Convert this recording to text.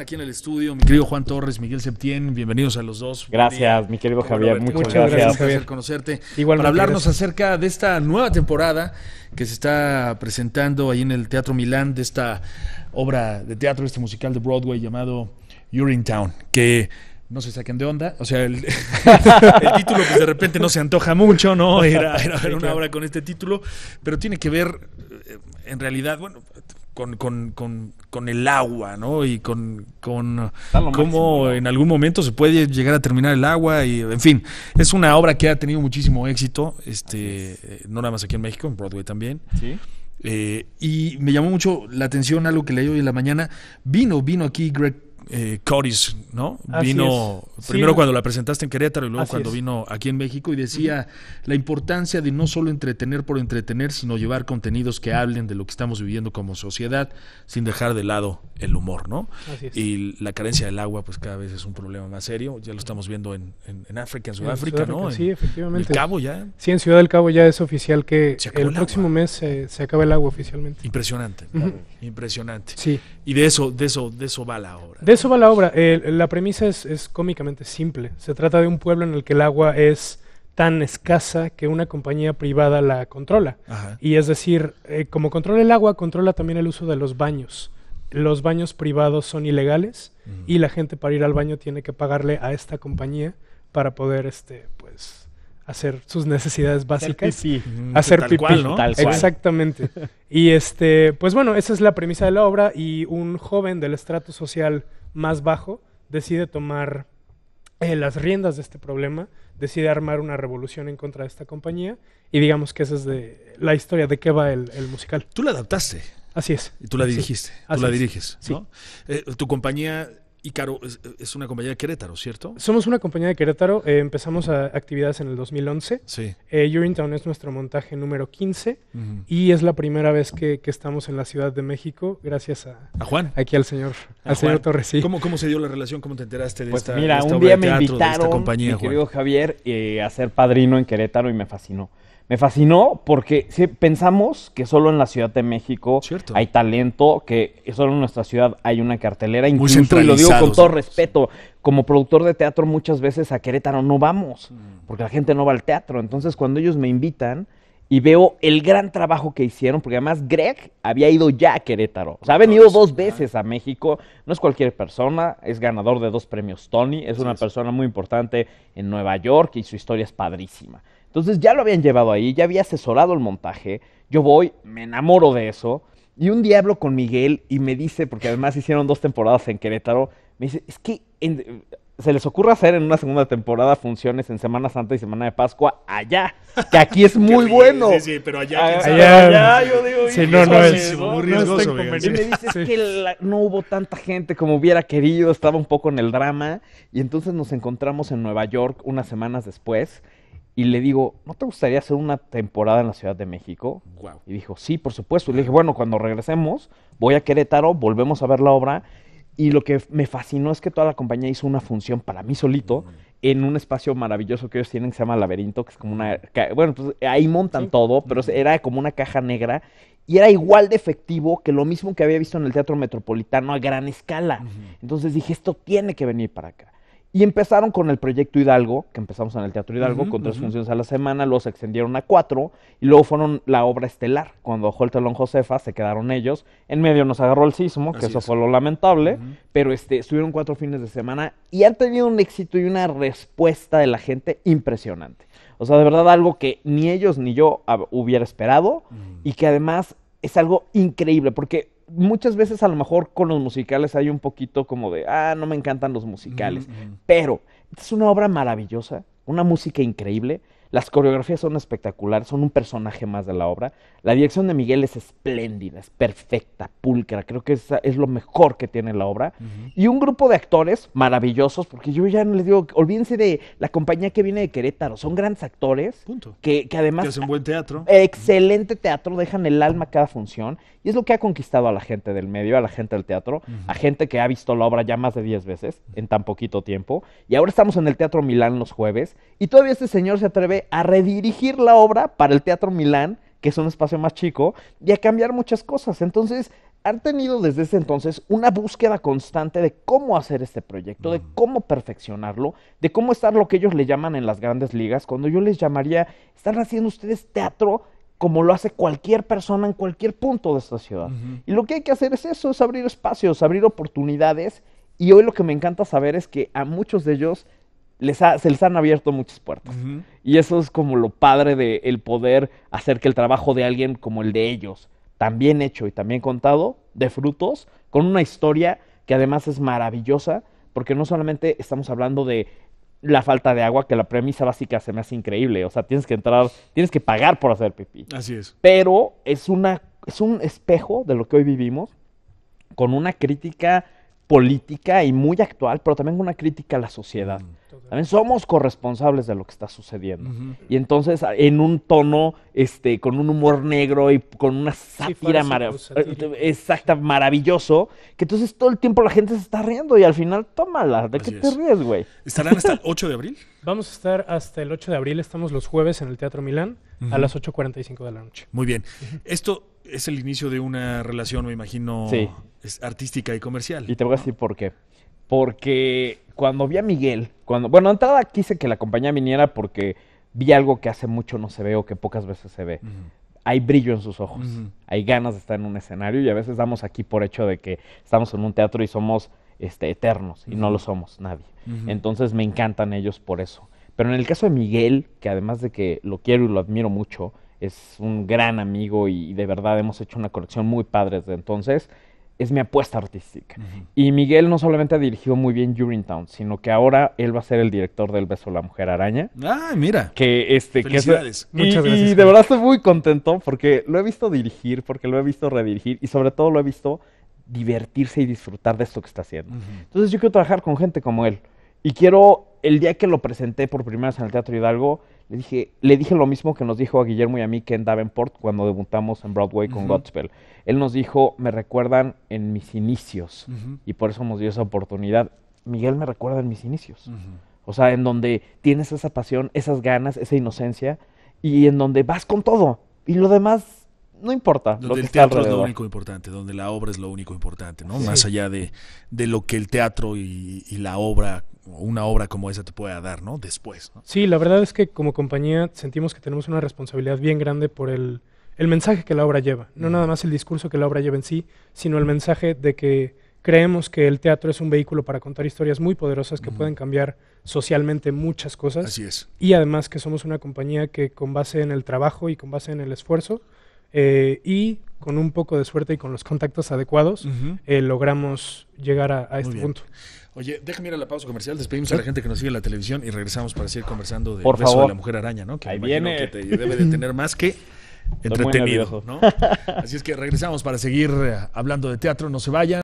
Aquí en el estudio, mi querido Juan Torres, Miguel Septién, bienvenidos a los dos. Gracias, mi querido Javier, muchas gracias. gracias. Javier. conocerte. Igual para hablarnos acerca de esta nueva temporada que se está presentando ahí en el Teatro Milán, de esta obra de teatro, este musical de Broadway llamado You're Town, que no se saquen de onda, o sea, el, título pues de repente no se antoja mucho, ¿no? Era, era una obra con este título, pero tiene que ver, eh, en realidad, bueno con, con, con, con, el agua, ¿no? Y con, con cómo en algún momento se puede llegar a terminar el agua. Y, en fin, es una obra que ha tenido muchísimo éxito, este, eh, no nada más aquí en México, en Broadway también. Sí. Eh, y me llamó mucho la atención algo que leí hoy en la mañana. Vino, vino aquí Greg eh, Coris, ¿no? vino primero cuando la presentaste en Querétaro y luego cuando vino aquí en México y decía la importancia de no solo entretener por entretener, sino llevar contenidos que hablen de lo que estamos viviendo como sociedad sin dejar de lado el humor, ¿no? Y la carencia del agua, pues cada vez es un problema más serio. Ya lo estamos viendo en, África, en Sudáfrica, ¿no? Sí, efectivamente. En Cabo ya. Sí, en Ciudad del Cabo ya es oficial que el, próximo mes se acaba el agua oficialmente. Impresionante, impresionante. Sí. Y de eso, de eso, de eso va la obra eso va la obra. la premisa es, cómicamente simple. Se trata de un pueblo en el que el agua es tan escasa que una compañía privada la controla. Y es decir, eh, como controla el agua, controla también el uso de los baños. Los baños privados son ilegales y la gente para ir al baño tiene que pagarle a esta compañía para poder, este, pues, hacer sus necesidades básicas. Hacer pipí. Hacer ¿no? Exactamente. y este, pues bueno, esa es la premisa de la obra y un joven del estrato social más bajo decide tomar eh, las riendas de este problema, decide armar una revolución en contra de esta compañía y digamos que esa es de la historia de qué va el, musical. Tú la adaptaste. Así es. Y tú la dirigiste, tú la diriges. Eh, tu compañía y es, es una compañía de Querétaro, ¿cierto? Somos una compañía de Querétaro. Eh, empezamos a actividades en el 2011. Sí. Eh, es nuestro montaje número 15 y es la primera vez que, estamos en la Ciudad de México gracias a, ¿A Juan. Aquí al señor, al Torres. ¿Cómo, se dio la relación? ¿Cómo te enteraste de pues esta Mira, un día me invitaron, mi querido Javier, eh, a ser padrino en Querétaro y me fascinó me fascinó porque pensamos que solo en la Ciudad de México hay talento, que solo en nuestra ciudad hay una cartelera, incluso, y lo digo con todo respeto, como productor de teatro muchas veces a Querétaro no vamos, mm. porque la gente no va al teatro. Entonces cuando ellos me invitan, y veo el gran trabajo que hicieron, porque además Greg había ido ya a Querétaro. O sea, ha venido dos veces a México, no es cualquier persona, es ganador de dos premios Tony, es una persona muy importante en Nueva York y su historia es padrísima. Entonces ya lo habían llevado ahí, ya había asesorado el montaje, yo voy, me enamoro de eso, y un día hablo con Miguel y me dice, porque además hicieron dos temporadas en Querétaro, me dice, es que se les ocurra hacer en una segunda temporada funciones en Semana Santa y Semana de Pascua allá, que aquí es muy bueno. Sí, sí, pero allá, allá, yo digo, no, no es, muy riesgoso. y me dices que no hubo tanta gente como hubiera querido, estaba un poco en el drama y entonces nos encontramos en Nueva York unas semanas después y le digo, ¿no te gustaría hacer una temporada en la Ciudad de México? Y dijo, sí, por supuesto. Y le dije, bueno, cuando regresemos, voy a Querétaro, volvemos a ver la obra y lo que me fascinó es que toda la compañía hizo una función para mí solito en un espacio maravilloso que ellos tienen que se llama Laberinto, que es como una... Bueno, pues eh, ahí montan todo, pero era como una caja negra y era igual de efectivo que lo mismo que había visto en el Teatro Metropolitano a gran escala. Entonces dije, esto tiene que venir para acá. Y empezaron con el proyecto Hidalgo, que empezamos en el Teatro Hidalgo, con tres funciones a la semana, luego se extendieron a cuatro, y luego fueron la obra estelar. Cuando bajó el telón Josefa, se quedaron ellos. En medio nos agarró el sismo, que eso fue lo lamentable, pero este, estuvieron cuatro fines de semana y han tenido un éxito y una respuesta de la gente impresionante. O sea, de verdad algo que ni ellos ni yo hubiera esperado y que además es algo increíble, porque muchas veces a lo mejor con los musicales hay un poquito como de, ah, no me encantan los musicales, pero es una obra maravillosa, una música increíble las coreografías son espectaculares, son un personaje más de la obra. La dirección de Miguel es espléndida, es perfecta, pulcra. Creo que es, es lo mejor que tiene la obra. Y un grupo de actores maravillosos, porque yo ya no les digo, olvídense de la compañía que viene de Querétaro. Son grandes actores. Punto. Que, además. Que hacen buen teatro. Excelente teatro, dejan el alma a cada función. Y es lo que ha conquistado a la gente del medio, a la gente del teatro, a gente que ha visto la obra ya más de 10 veces en tan poquito tiempo. Y ahora estamos en el Teatro Milán los jueves. Y todavía este señor se atreve a redirigir la obra para el Teatro Milán, que es un espacio más chico, y a cambiar muchas cosas. Entonces, han tenido desde ese entonces una búsqueda constante de cómo hacer este proyecto, de cómo perfeccionarlo, de cómo estar lo que ellos le llaman en las grandes ligas, cuando yo les llamaría, están haciendo ustedes teatro como lo hace cualquier persona en cualquier punto de esta ciudad. Y lo que hay que hacer es eso, es abrir espacios, abrir oportunidades. Y hoy lo que me encanta saber es que a muchos de ellos les se les han abierto muchas puertas. Y eso es como lo padre de poder hacer que el trabajo de alguien como el de ellos, también hecho y también contado, de frutos, con una historia que además es maravillosa, porque no solamente estamos hablando de la falta de agua, que la premisa básica se me hace increíble. O sea, tienes que entrar, tienes que pagar por hacer pipí. Así es. Pero es, una, es un espejo de lo que hoy vivimos, con una crítica política y muy actual, pero también una crítica a la sociedad. Mm. también somos corresponsables de lo que está sucediendo. Y entonces, en un tono, este, con un humor negro y con una sátira maravillosa, eh, maravilloso, que entonces todo el tiempo la gente se está riendo y al final, tómala, ¿de qué te ríes, güey? ¿Estarán hasta el 8 de abril? Vamos a estar hasta el 8 de abril, estamos los jueves en el Teatro Milán a las 8.45 de la noche. Muy bien. Esto es el inicio de una relación, me imagino, artística y comercial. Y te voy a decir por qué. Porque cuando vi a Miguel, cuando, bueno, entrada quise que la compañía viniera porque vi algo que hace mucho no se ve o que pocas veces se ve. Hay brillo en sus ojos, hay ganas de estar en un escenario y a veces damos aquí por hecho de que estamos en un teatro y somos este, eternos y no lo somos nadie. Entonces me encantan ellos por eso. Pero en el caso de Miguel, que además de que lo quiero y lo admiro mucho, es un gran amigo y, de verdad hemos hecho una colección muy padre desde entonces es mi apuesta artística. Y Miguel no solamente ha dirigido muy bien town sino que ahora él va a ser el director del Beso de la Mujer Araña. Ah, mira. Que este Felicidades. Muchas y, gracias. Y de verdad estoy muy contento porque lo he visto dirigir, porque lo he visto redirigir y sobre todo lo he visto divertirse y disfrutar de esto que está haciendo. Entonces yo quiero trabajar con gente como él y quiero el día que lo presenté por primera vez en el Teatro Hidalgo le dije, le dije lo mismo que nos dijo a Guillermo y a mí que en Davenport cuando debutamos en Broadway con Godspell. Él nos dijo, me recuerdan en mis inicios. Y por eso nos dio esa oportunidad. Miguel me recuerda en mis inicios. O sea, en donde tienes esa pasión, esas ganas, esa inocencia, y en donde vas con todo. Y lo demás no importa. Donde el teatro es lo único importante, donde la obra es lo único importante, ¿no? Más allá de, de, lo que el teatro y, la obra, una obra como esa te pueda dar, ¿no? Después. Sí, la verdad es que como compañía sentimos que tenemos una responsabilidad bien grande por el, mensaje que la obra lleva. No mm. nada más el discurso que la obra lleva en sí, sino el mensaje de que creemos que el teatro es un vehículo para contar historias muy poderosas que mm. pueden cambiar socialmente muchas cosas. Así es. Y además que somos una compañía que con base en el trabajo y con base en el esfuerzo eh, y con un poco de suerte y con los contactos adecuados, eh, logramos llegar a, este punto. Oye, déjame ir a la pausa comercial, despedimos a la gente que nos sigue en la televisión y regresamos para seguir conversando de la mujer araña, ¿no? Que Ahí viene. Que te debe de tener más que entretenido, Así es que regresamos para seguir eh, hablando de teatro, no se vayan.